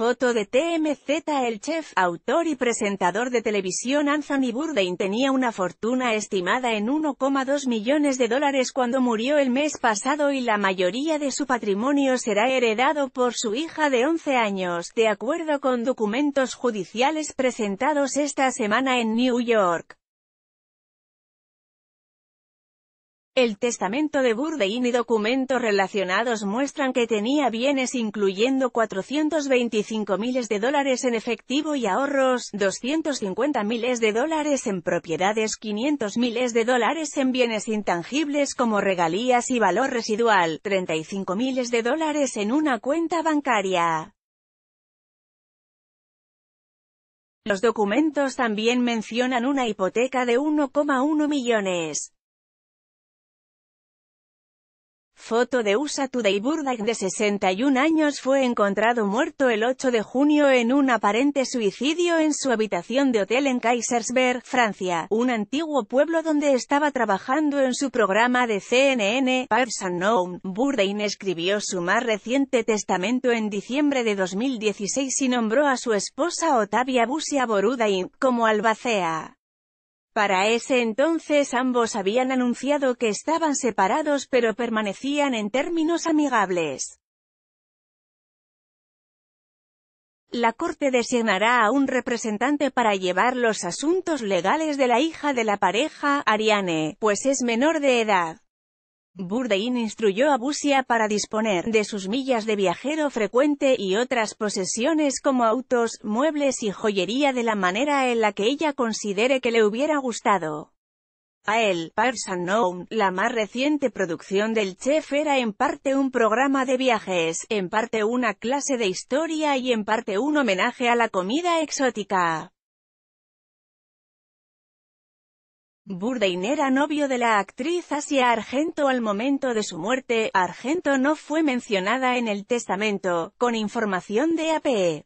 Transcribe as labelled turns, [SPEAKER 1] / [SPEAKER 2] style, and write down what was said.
[SPEAKER 1] Foto de TMZ El chef, autor y presentador de televisión Anthony Burdain tenía una fortuna estimada en 1,2 millones de dólares cuando murió el mes pasado y la mayoría de su patrimonio será heredado por su hija de 11 años, de acuerdo con documentos judiciales presentados esta semana en New York. El testamento de Burdein y documentos relacionados muestran que tenía bienes incluyendo 425 miles de dólares en efectivo y ahorros, 250 miles de dólares en propiedades, 500 miles de dólares en bienes intangibles como regalías y valor residual, 35 miles de dólares en una cuenta bancaria. Los documentos también mencionan una hipoteca de 1,1 millones. foto de Usa Today Burdain de 61 años fue encontrado muerto el 8 de junio en un aparente suicidio en su habitación de hotel en Kaisersberg, Francia, un antiguo pueblo donde estaba trabajando en su programa de CNN, Pars Unknown. Burdain escribió su más reciente testamento en diciembre de 2016 y nombró a su esposa Otavia Busia Borudain como albacea. Para ese entonces ambos habían anunciado que estaban separados pero permanecían en términos amigables. La Corte designará a un representante para llevar los asuntos legales de la hija de la pareja, Ariane, pues es menor de edad. Burdein instruyó a Busia para disponer de sus millas de viajero frecuente y otras posesiones como autos, muebles y joyería de la manera en la que ella considere que le hubiera gustado. A él, Parts Unknown, la más reciente producción del chef era en parte un programa de viajes, en parte una clase de historia y en parte un homenaje a la comida exótica. Burdain era novio de la actriz Asia Argento al momento de su muerte, Argento no fue mencionada en el testamento, con información de APE.